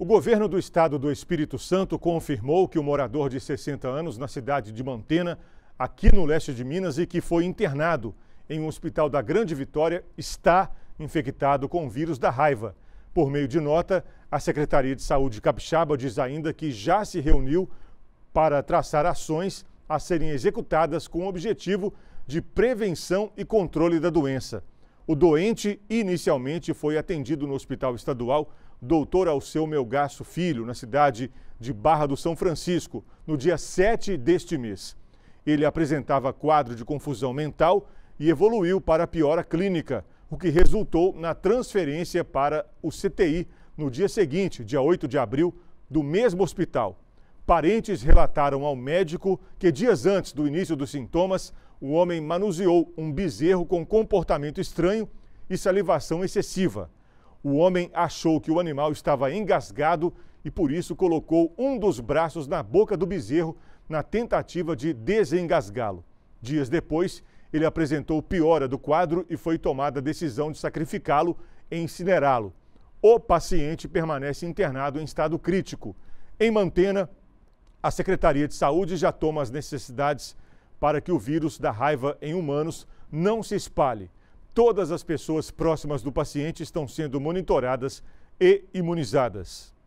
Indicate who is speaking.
Speaker 1: O governo do estado do Espírito Santo confirmou que o morador de 60 anos na cidade de Mantena, aqui no leste de Minas, e que foi internado em um hospital da Grande Vitória, está infectado com o vírus da raiva. Por meio de nota, a Secretaria de Saúde Capixaba diz ainda que já se reuniu para traçar ações a serem executadas com o objetivo de prevenção e controle da doença. O doente inicialmente foi atendido no Hospital Estadual Doutor Alceu Melgaço Filho, na cidade de Barra do São Francisco, no dia 7 deste mês. Ele apresentava quadro de confusão mental e evoluiu para piora clínica, o que resultou na transferência para o CTI no dia seguinte, dia 8 de abril, do mesmo hospital. Parentes relataram ao médico que dias antes do início dos sintomas, o homem manuseou um bezerro com comportamento estranho e salivação excessiva. O homem achou que o animal estava engasgado e por isso colocou um dos braços na boca do bezerro na tentativa de desengasgá-lo. Dias depois, ele apresentou piora do quadro e foi tomada a decisão de sacrificá-lo e incinerá-lo. O paciente permanece internado em estado crítico. Em Mantena, a Secretaria de Saúde já toma as necessidades para que o vírus da raiva em humanos não se espalhe. Todas as pessoas próximas do paciente estão sendo monitoradas e imunizadas.